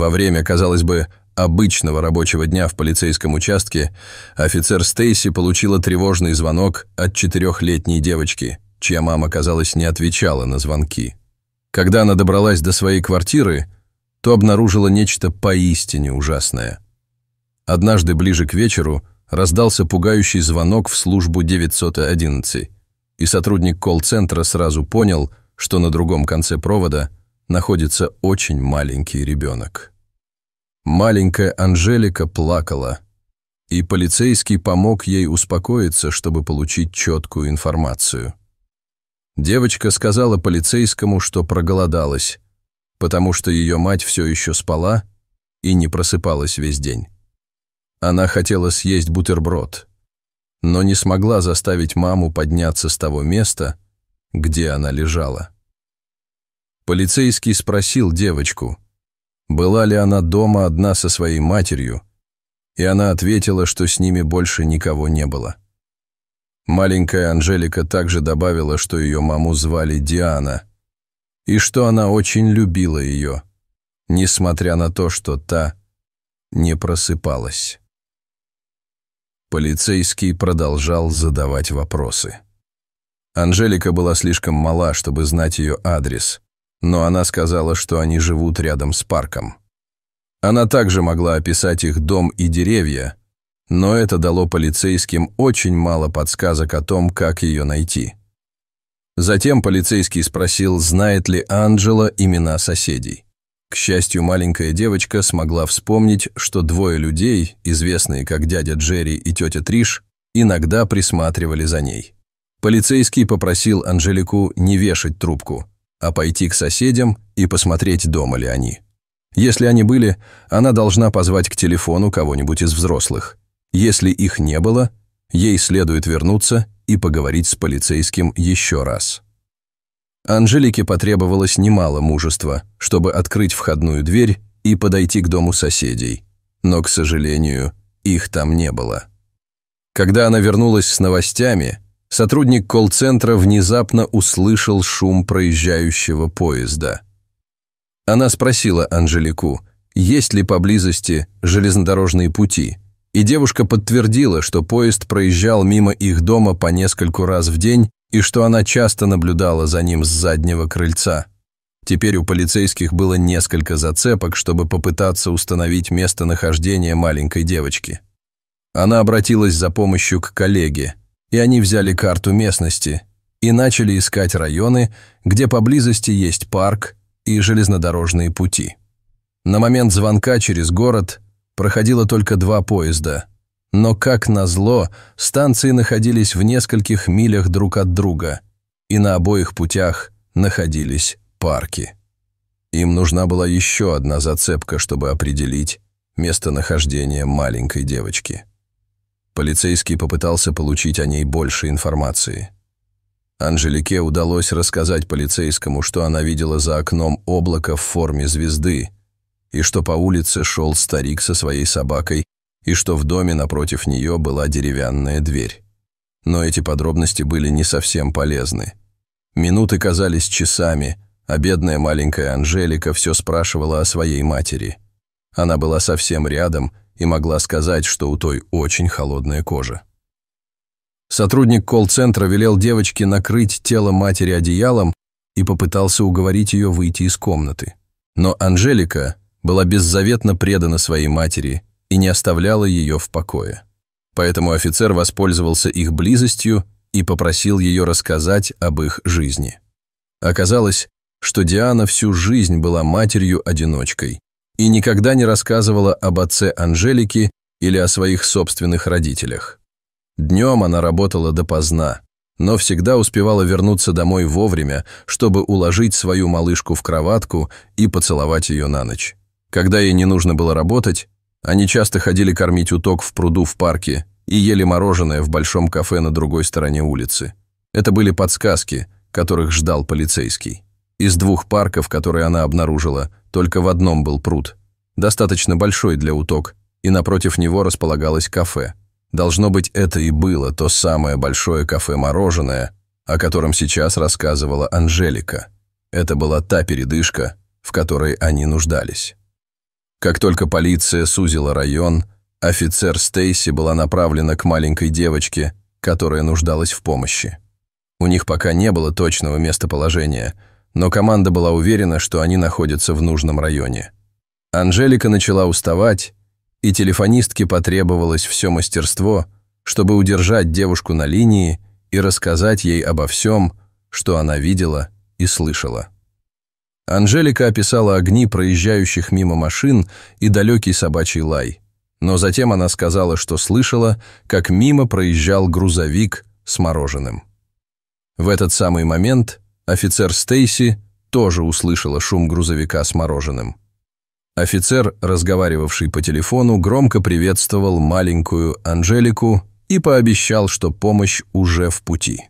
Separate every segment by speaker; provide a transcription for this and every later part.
Speaker 1: Во время, казалось бы, обычного рабочего дня в полицейском участке офицер Стейси получила тревожный звонок от четырехлетней девочки, чья мама, казалось, не отвечала на звонки. Когда она добралась до своей квартиры, то обнаружила нечто поистине ужасное. Однажды ближе к вечеру раздался пугающий звонок в службу 911, и сотрудник колл-центра сразу понял, что на другом конце провода находится очень маленький ребенок. Маленькая Анжелика плакала, и полицейский помог ей успокоиться, чтобы получить четкую информацию. Девочка сказала полицейскому, что проголодалась, потому что ее мать все еще спала и не просыпалась весь день. Она хотела съесть бутерброд, но не смогла заставить маму подняться с того места, где она лежала. Полицейский спросил девочку – была ли она дома одна со своей матерью, и она ответила, что с ними больше никого не было. Маленькая Анжелика также добавила, что ее маму звали Диана, и что она очень любила ее, несмотря на то, что та не просыпалась. Полицейский продолжал задавать вопросы. Анжелика была слишком мала, чтобы знать ее адрес, но она сказала, что они живут рядом с парком. Она также могла описать их дом и деревья, но это дало полицейским очень мало подсказок о том, как ее найти. Затем полицейский спросил, знает ли Анджела имена соседей. К счастью, маленькая девочка смогла вспомнить, что двое людей, известные как дядя Джерри и тетя Триш, иногда присматривали за ней. Полицейский попросил Анжелику не вешать трубку – а пойти к соседям и посмотреть, дома ли они. Если они были, она должна позвать к телефону кого-нибудь из взрослых. Если их не было, ей следует вернуться и поговорить с полицейским еще раз. Анжелике потребовалось немало мужества, чтобы открыть входную дверь и подойти к дому соседей, но, к сожалению, их там не было. Когда она вернулась с новостями, Сотрудник колл-центра внезапно услышал шум проезжающего поезда. Она спросила Анжелику, есть ли поблизости железнодорожные пути, и девушка подтвердила, что поезд проезжал мимо их дома по нескольку раз в день и что она часто наблюдала за ним с заднего крыльца. Теперь у полицейских было несколько зацепок, чтобы попытаться установить местонахождение маленькой девочки. Она обратилась за помощью к коллеге – и они взяли карту местности и начали искать районы, где поблизости есть парк и железнодорожные пути. На момент звонка через город проходило только два поезда, но, как назло, станции находились в нескольких милях друг от друга, и на обоих путях находились парки. Им нужна была еще одна зацепка, чтобы определить местонахождение маленькой девочки. Полицейский попытался получить о ней больше информации. Анжелике удалось рассказать полицейскому, что она видела за окном облако в форме звезды, и что по улице шел старик со своей собакой, и что в доме напротив нее была деревянная дверь. Но эти подробности были не совсем полезны. Минуты казались часами, а бедная маленькая Анжелика все спрашивала о своей матери. Она была совсем рядом и могла сказать, что у той очень холодная кожа. Сотрудник колл-центра велел девочке накрыть тело матери одеялом и попытался уговорить ее выйти из комнаты. Но Анжелика была беззаветно предана своей матери и не оставляла ее в покое. Поэтому офицер воспользовался их близостью и попросил ее рассказать об их жизни. Оказалось, что Диана всю жизнь была матерью-одиночкой, и никогда не рассказывала об отце Анжелики или о своих собственных родителях. Днем она работала допоздна, но всегда успевала вернуться домой вовремя, чтобы уложить свою малышку в кроватку и поцеловать ее на ночь. Когда ей не нужно было работать, они часто ходили кормить уток в пруду в парке и ели мороженое в большом кафе на другой стороне улицы. Это были подсказки, которых ждал полицейский. Из двух парков, которые она обнаружила, только в одном был пруд. Достаточно большой для уток, и напротив него располагалось кафе. Должно быть, это и было то самое большое кафе-мороженое, о котором сейчас рассказывала Анжелика. Это была та передышка, в которой они нуждались. Как только полиция сузила район, офицер Стейси была направлена к маленькой девочке, которая нуждалась в помощи. У них пока не было точного местоположения – но команда была уверена, что они находятся в нужном районе. Анжелика начала уставать, и телефонистке потребовалось все мастерство, чтобы удержать девушку на линии и рассказать ей обо всем, что она видела и слышала. Анжелика описала огни проезжающих мимо машин и далекий собачий лай. Но затем она сказала, что слышала, как мимо проезжал грузовик с мороженым. В этот самый момент Офицер Стейси тоже услышала шум грузовика с мороженым. Офицер, разговаривавший по телефону, громко приветствовал маленькую Анжелику и пообещал, что помощь уже в пути.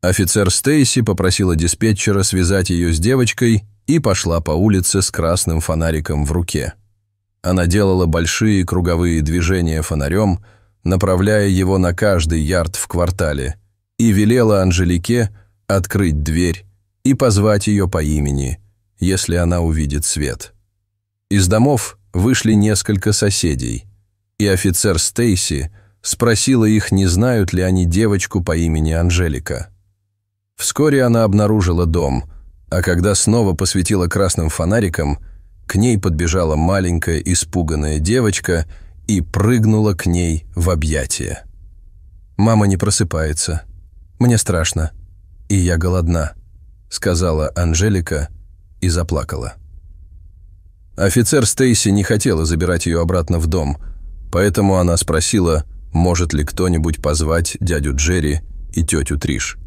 Speaker 1: Офицер Стейси попросила диспетчера связать ее с девочкой и пошла по улице с красным фонариком в руке. Она делала большие круговые движения фонарем, направляя его на каждый ярд в квартале, и велела Анжелике открыть дверь и позвать ее по имени, если она увидит свет. Из домов вышли несколько соседей, и офицер Стейси спросила их, не знают ли они девочку по имени Анжелика. Вскоре она обнаружила дом, а когда снова посветила красным фонариком, к ней подбежала маленькая испуганная девочка и прыгнула к ней в объятия. «Мама не просыпается. Мне страшно. И я голодна», — сказала Анжелика и заплакала. Офицер Стейси не хотела забирать ее обратно в дом, поэтому она спросила, может ли кто-нибудь позвать дядю Джерри и тетю Триш.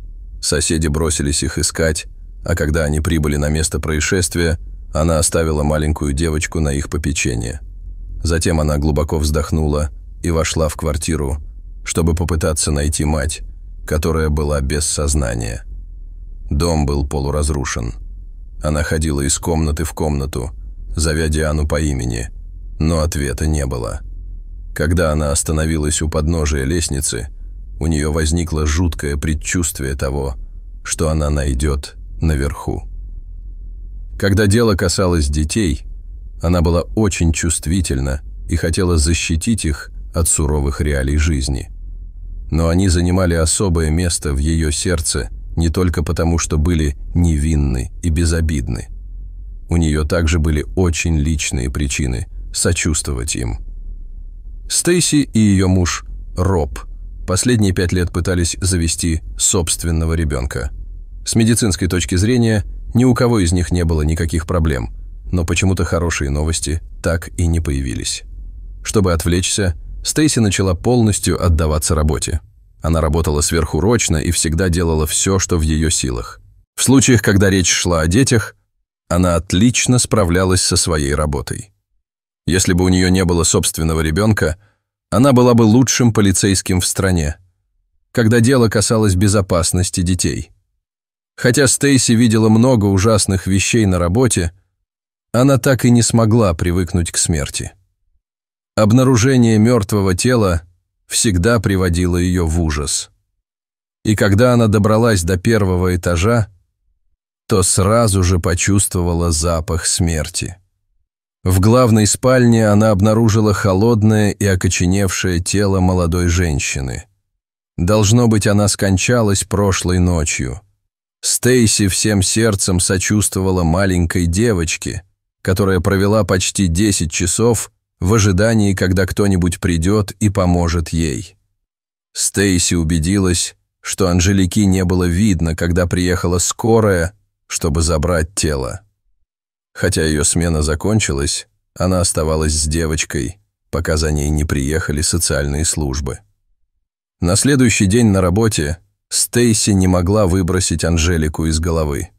Speaker 1: Соседи бросились их искать, а когда они прибыли на место происшествия, она оставила маленькую девочку на их попечение. Затем она глубоко вздохнула и вошла в квартиру, чтобы попытаться найти мать, которая была без сознания. Дом был полуразрушен. Она ходила из комнаты в комнату, зовя Диану по имени, но ответа не было. Когда она остановилась у подножия лестницы, у нее возникло жуткое предчувствие того, что она найдет наверху. Когда дело касалось детей, она была очень чувствительна и хотела защитить их от суровых реалий жизни. Но они занимали особое место в ее сердце – не только потому, что были невинны и безобидны. У нее также были очень личные причины сочувствовать им. Стейси и ее муж Роб последние пять лет пытались завести собственного ребенка. С медицинской точки зрения ни у кого из них не было никаких проблем, но почему-то хорошие новости так и не появились. Чтобы отвлечься, Стейси начала полностью отдаваться работе. Она работала сверхурочно и всегда делала все, что в ее силах. В случаях, когда речь шла о детях, она отлично справлялась со своей работой. Если бы у нее не было собственного ребенка, она была бы лучшим полицейским в стране, когда дело касалось безопасности детей. Хотя Стейси видела много ужасных вещей на работе, она так и не смогла привыкнуть к смерти. Обнаружение мертвого тела всегда приводила ее в ужас. И когда она добралась до первого этажа, то сразу же почувствовала запах смерти. В главной спальне она обнаружила холодное и окоченевшее тело молодой женщины. Должно быть, она скончалась прошлой ночью. Стейси всем сердцем сочувствовала маленькой девочке, которая провела почти 10 часов в ожидании, когда кто-нибудь придет и поможет ей. Стейси убедилась, что Анжелики не было видно, когда приехала скорая, чтобы забрать тело. Хотя ее смена закончилась, она оставалась с девочкой, пока за ней не приехали социальные службы. На следующий день на работе Стейси не могла выбросить Анжелику из головы.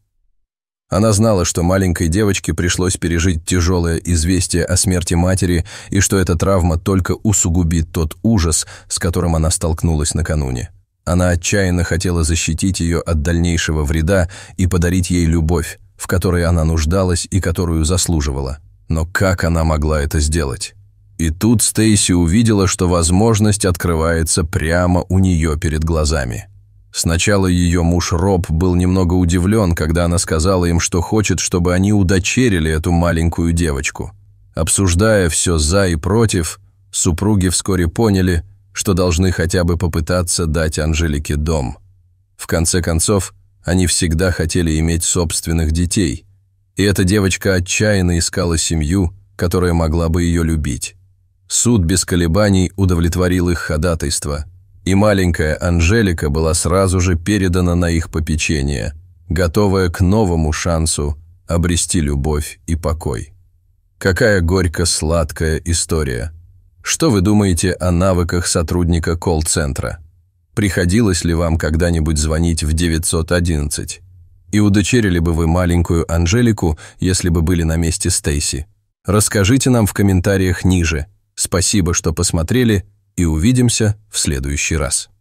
Speaker 1: Она знала, что маленькой девочке пришлось пережить тяжелое известие о смерти матери и что эта травма только усугубит тот ужас, с которым она столкнулась накануне. Она отчаянно хотела защитить ее от дальнейшего вреда и подарить ей любовь, в которой она нуждалась и которую заслуживала. Но как она могла это сделать? И тут Стейси увидела, что возможность открывается прямо у нее перед глазами. Сначала ее муж Роб был немного удивлен, когда она сказала им, что хочет, чтобы они удочерили эту маленькую девочку. Обсуждая все «за» и «против», супруги вскоре поняли, что должны хотя бы попытаться дать Анжелике дом. В конце концов, они всегда хотели иметь собственных детей, и эта девочка отчаянно искала семью, которая могла бы ее любить. Суд без колебаний удовлетворил их ходатайство – и маленькая Анжелика была сразу же передана на их попечение, готовая к новому шансу обрести любовь и покой. Какая горько-сладкая история. Что вы думаете о навыках сотрудника колл-центра? Приходилось ли вам когда-нибудь звонить в 911? И удочерили бы вы маленькую Анжелику, если бы были на месте Стейси? Расскажите нам в комментариях ниже. Спасибо, что посмотрели – и увидимся в следующий раз.